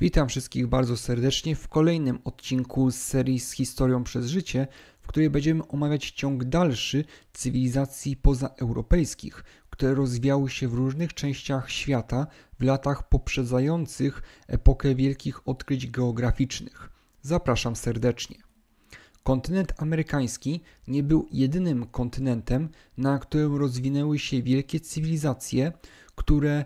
Witam wszystkich bardzo serdecznie w kolejnym odcinku z serii z historią przez życie, w której będziemy omawiać ciąg dalszy cywilizacji pozaeuropejskich, które rozwijały się w różnych częściach świata w latach poprzedzających epokę wielkich odkryć geograficznych. Zapraszam serdecznie. Kontynent amerykański nie był jedynym kontynentem, na którym rozwinęły się wielkie cywilizacje, które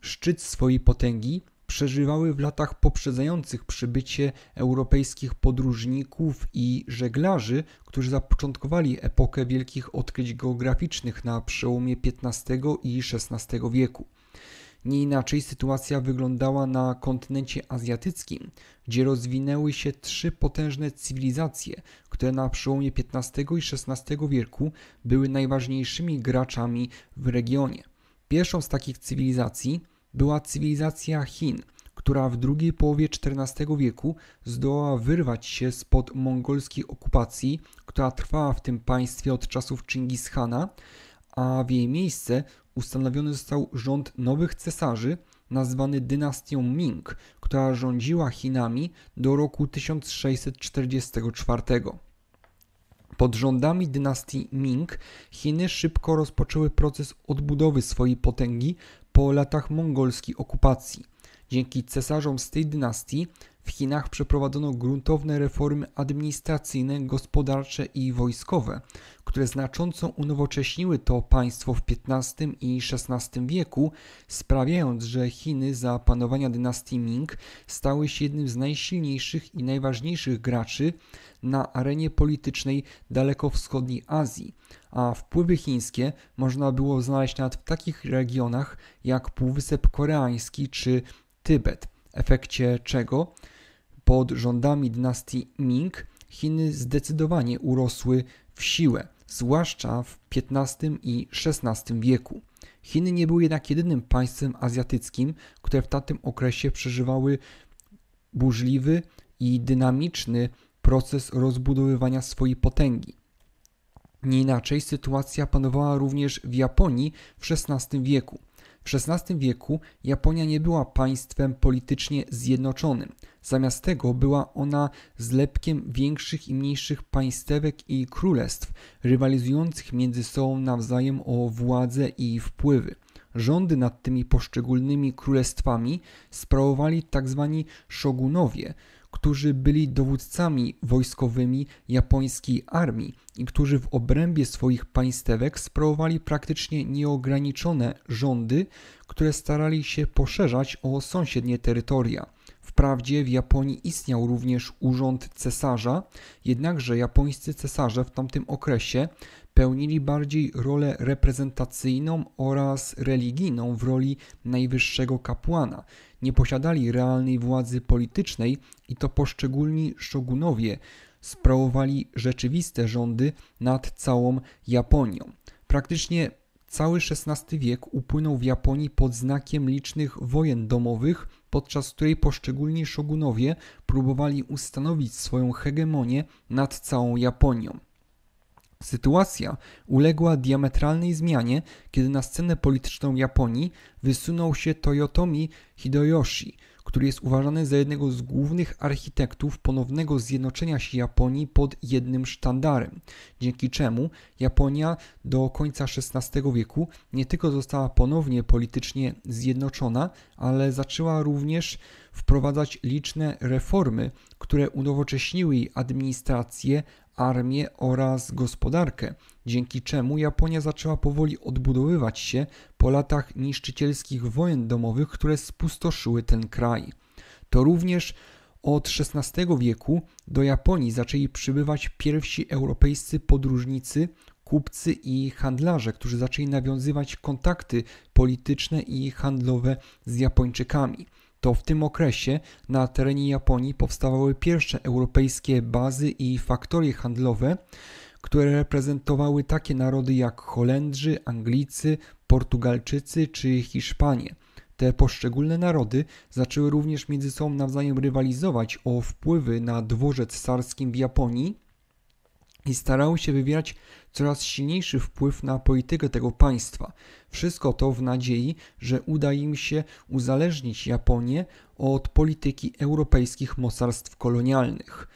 szczyt swojej potęgi przeżywały w latach poprzedzających przybycie europejskich podróżników i żeglarzy, którzy zapoczątkowali epokę wielkich odkryć geograficznych na przełomie XV i XVI wieku. Nie inaczej sytuacja wyglądała na kontynencie azjatyckim, gdzie rozwinęły się trzy potężne cywilizacje, które na przełomie XV i XVI wieku były najważniejszymi graczami w regionie. Pierwszą z takich cywilizacji była cywilizacja Chin, która w drugiej połowie XIV wieku zdołała wyrwać się spod mongolskiej okupacji, która trwała w tym państwie od czasów Chingis a w jej miejsce ustanowiony został rząd nowych cesarzy, nazwany dynastią Ming, która rządziła Chinami do roku 1644. Pod rządami dynastii Ming Chiny szybko rozpoczęły proces odbudowy swojej potęgi po latach mongolskiej okupacji. Dzięki cesarzom z tej dynastii w Chinach przeprowadzono gruntowne reformy administracyjne, gospodarcze i wojskowe, które znacząco unowocześniły to państwo w XV i XVI wieku, sprawiając, że Chiny za panowania dynastii Ming stały się jednym z najsilniejszych i najważniejszych graczy na arenie politycznej dalekowschodniej Azji, a wpływy chińskie można było znaleźć nawet w takich regionach jak Półwysep Koreański czy Tybet, w efekcie czego pod rządami dynastii Ming Chiny zdecydowanie urosły w siłę, zwłaszcza w XV i XVI wieku. Chiny nie były jednak jedynym państwem azjatyckim, które w tamtym okresie przeżywały burzliwy i dynamiczny proces rozbudowywania swojej potęgi. Nie inaczej sytuacja panowała również w Japonii w XVI wieku. W XVI wieku Japonia nie była państwem politycznie zjednoczonym. Zamiast tego była ona zlepkiem większych i mniejszych państwek i królestw, rywalizujących między sobą nawzajem o władzę i wpływy. Rządy nad tymi poszczególnymi królestwami sprawowali tzw. Tak szogunowie, którzy byli dowódcami wojskowymi japońskiej armii i którzy w obrębie swoich państewek sprawowali praktycznie nieograniczone rządy, które starali się poszerzać o sąsiednie terytoria. Wprawdzie w Japonii istniał również urząd cesarza, jednakże japońscy cesarze w tamtym okresie pełnili bardziej rolę reprezentacyjną oraz religijną w roli najwyższego kapłana. Nie posiadali realnej władzy politycznej i to poszczególni szogunowie sprawowali rzeczywiste rządy nad całą Japonią. Praktycznie cały XVI wiek upłynął w Japonii pod znakiem licznych wojen domowych podczas której poszczególni szogunowie próbowali ustanowić swoją hegemonię nad całą Japonią. Sytuacja uległa diametralnej zmianie, kiedy na scenę polityczną Japonii wysunął się Toyotomi Hideyoshi – który jest uważany za jednego z głównych architektów ponownego zjednoczenia się Japonii pod jednym sztandarem, dzięki czemu Japonia do końca XVI wieku nie tylko została ponownie politycznie zjednoczona, ale zaczęła również wprowadzać liczne reformy, które unowocześniły jej administrację, armię oraz gospodarkę, dzięki czemu Japonia zaczęła powoli odbudowywać się po latach niszczycielskich wojen domowych, które spustoszyły ten kraj. To również od XVI wieku do Japonii zaczęli przybywać pierwsi europejscy podróżnicy, kupcy i handlarze, którzy zaczęli nawiązywać kontakty polityczne i handlowe z Japończykami. To w tym okresie na terenie Japonii powstawały pierwsze europejskie bazy i faktorie handlowe, które reprezentowały takie narody jak Holendrzy, Anglicy, Portugalczycy czy Hiszpanie. Te poszczególne narody zaczęły również między sobą nawzajem rywalizować o wpływy na dworzec sarskim w Japonii, i starały się wywierać coraz silniejszy wpływ na politykę tego państwa. Wszystko to w nadziei, że uda im się uzależnić Japonię od polityki europejskich mocarstw kolonialnych.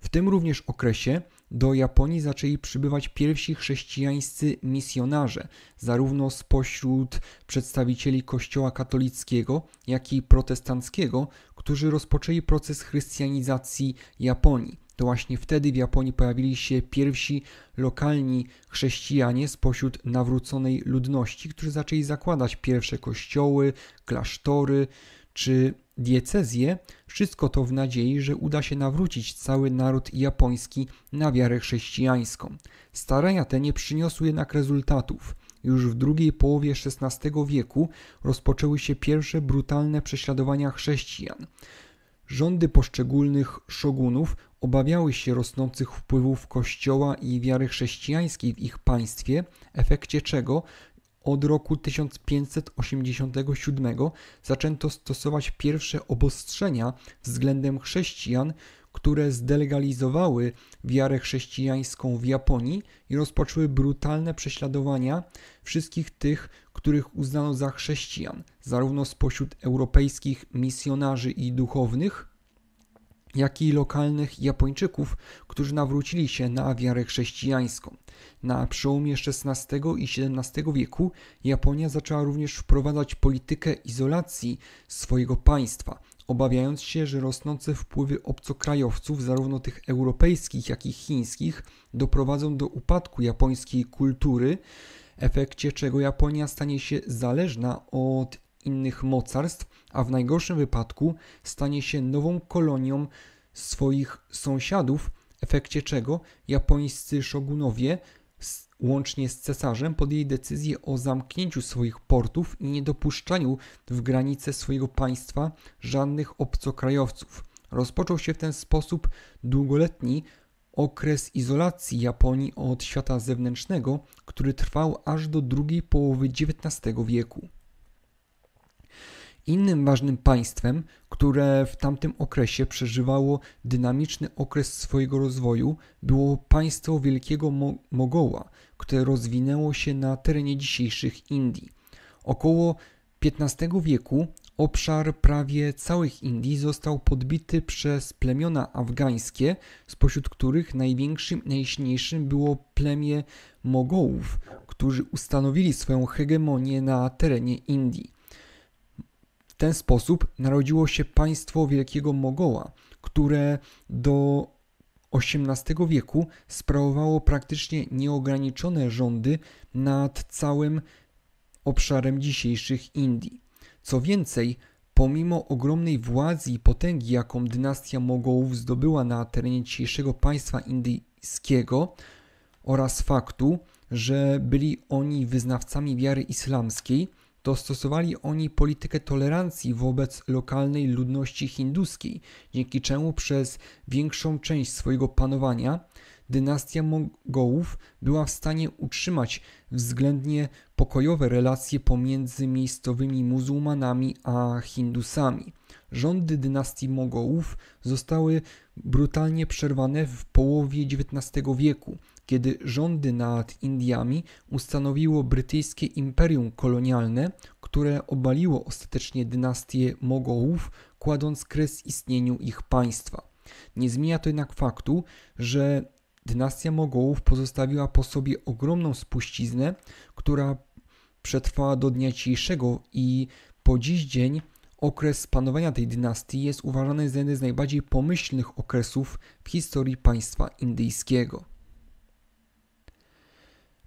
W tym również okresie do Japonii zaczęli przybywać pierwsi chrześcijańscy misjonarze, zarówno spośród przedstawicieli Kościoła katolickiego, jak i protestanckiego, którzy rozpoczęli proces chrystianizacji Japonii. To właśnie wtedy w Japonii pojawili się pierwsi lokalni chrześcijanie spośród nawróconej ludności, którzy zaczęli zakładać pierwsze kościoły, klasztory czy diecezje. wszystko to w nadziei, że uda się nawrócić cały naród japoński na wiarę chrześcijańską. Starania te nie przyniosły jednak rezultatów. Już w drugiej połowie XVI wieku rozpoczęły się pierwsze brutalne prześladowania chrześcijan. Rządy poszczególnych szogunów obawiały się rosnących wpływów Kościoła i wiary chrześcijańskiej w ich państwie, efekcie czego od roku 1587 zaczęto stosować pierwsze obostrzenia względem chrześcijan, które zdelegalizowały wiarę chrześcijańską w Japonii i rozpoczęły brutalne prześladowania wszystkich tych, których uznano za chrześcijan, zarówno spośród europejskich misjonarzy i duchownych, jak i lokalnych Japończyków, którzy nawrócili się na wiarę chrześcijańską. Na przełomie XVI i XVII wieku Japonia zaczęła również wprowadzać politykę izolacji swojego państwa – obawiając się, że rosnące wpływy obcokrajowców, zarówno tych europejskich, jak i chińskich, doprowadzą do upadku japońskiej kultury, efekcie czego Japonia stanie się zależna od innych mocarstw, a w najgorszym wypadku stanie się nową kolonią swoich sąsiadów, efekcie czego japońscy szogunowie łącznie z cesarzem, podjęli decyzję o zamknięciu swoich portów i niedopuszczaniu w granice swojego państwa żadnych obcokrajowców. Rozpoczął się w ten sposób długoletni okres izolacji Japonii od świata zewnętrznego, który trwał aż do drugiej połowy XIX wieku. Innym ważnym państwem, które w tamtym okresie przeżywało dynamiczny okres swojego rozwoju, było państwo Wielkiego Mo Mogoła, które rozwinęło się na terenie dzisiejszych Indii. Około XV wieku obszar prawie całych Indii został podbity przez plemiona afgańskie, spośród których największym, i najsilniejszym było plemię Mogołów, którzy ustanowili swoją hegemonię na terenie Indii ten sposób narodziło się państwo Wielkiego Mogoła, które do XVIII wieku sprawowało praktycznie nieograniczone rządy nad całym obszarem dzisiejszych Indii. Co więcej, pomimo ogromnej władzy i potęgi, jaką dynastia Mogołów zdobyła na terenie dzisiejszego państwa indyjskiego oraz faktu, że byli oni wyznawcami wiary islamskiej, to stosowali oni politykę tolerancji wobec lokalnej ludności hinduskiej, dzięki czemu przez większą część swojego panowania dynastia Mongołów była w stanie utrzymać względnie pokojowe relacje pomiędzy miejscowymi muzułmanami a Hindusami. Rządy dynastii Mogołów zostały brutalnie przerwane w połowie XIX wieku kiedy rządy nad Indiami ustanowiło brytyjskie imperium kolonialne, które obaliło ostatecznie dynastię Mogołów, kładąc kres istnieniu ich państwa. Nie zmienia to jednak faktu, że dynastia Mogołów pozostawiła po sobie ogromną spuściznę, która przetrwała do dnia dzisiejszego i po dziś dzień okres panowania tej dynastii jest uważany za jeden z najbardziej pomyślnych okresów w historii państwa indyjskiego.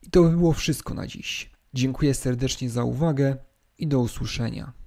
I to by było wszystko na dziś. Dziękuję serdecznie za uwagę i do usłyszenia.